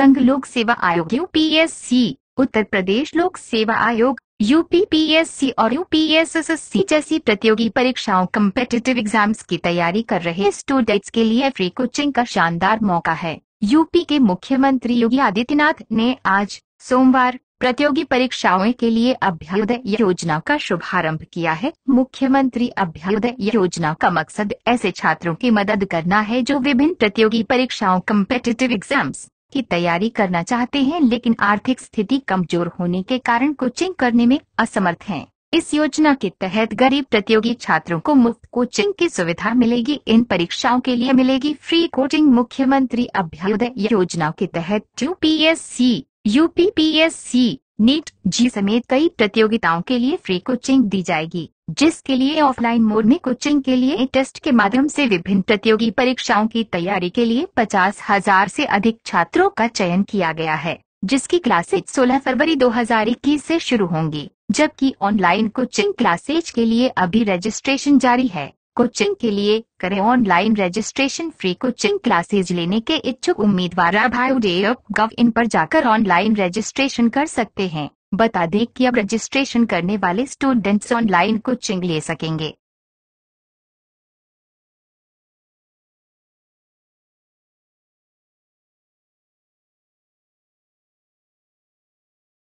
संघ लोक सेवा आयोग यूपीएससी उत्तर प्रदेश लोक सेवा आयोग यूपीपीएससी और यूपीएसएससी जैसी प्रतियोगी परीक्षाओं कम्पिटेटिव एग्जाम्स की तैयारी कर रहे स्टूडेंट्स के लिए फ्री कोचिंग का शानदार मौका है यूपी के मुख्यमंत्री योगी आदित्यनाथ ने आज सोमवार प्रतियोगी परीक्षाओं के लिए अभ्युदय योजना का शुभारंभ किया है मुख्यमंत्री अभ्युदय योजना का मकसद ऐसे छात्रों की मदद करना है जो विभिन्न प्रतियोगी परीक्षाओं कम्पिटेटिव एग्जाम्स की तैयारी करना चाहते हैं लेकिन आर्थिक स्थिति कमजोर होने के कारण कोचिंग करने में असमर्थ हैं। इस योजना के तहत गरीब प्रतियोगी छात्रों को मुफ्त कोचिंग की सुविधा मिलेगी इन परीक्षाओं के लिए मिलेगी फ्री कोचिंग मुख्यमंत्री अभ्युदय योजना के तहत U S C NEET JEE समेत कई प्रतियोगिताओं के लिए फ्री कोचिंग दी जाएगी जिसके लिए ऑफलाइन मोड में कोचिंग के लिए टेस्ट के माध्यम से विभिन्न प्रतियोगी परीक्षाओं की तैयारी के लिए पचास हजार ऐसी अधिक छात्रों का चयन किया गया है जिसकी क्लासेज 16 फरवरी 2021 से शुरू होंगी जबकि ऑनलाइन कोचिंग क्लासेज के लिए अभी रजिस्ट्रेशन जारी है कोचिंग के लिए करें online registration free coaching classes लेने के इच्छुक उम्मीदवार गव इन पर जाकर ऑनलाइन रजिस्ट्रेशन कर सकते हैं बता दें कि अब रजिस्ट्रेशन करने वाले स्टूडेंट्स ऑनलाइन कोचिंग ले सकेंगे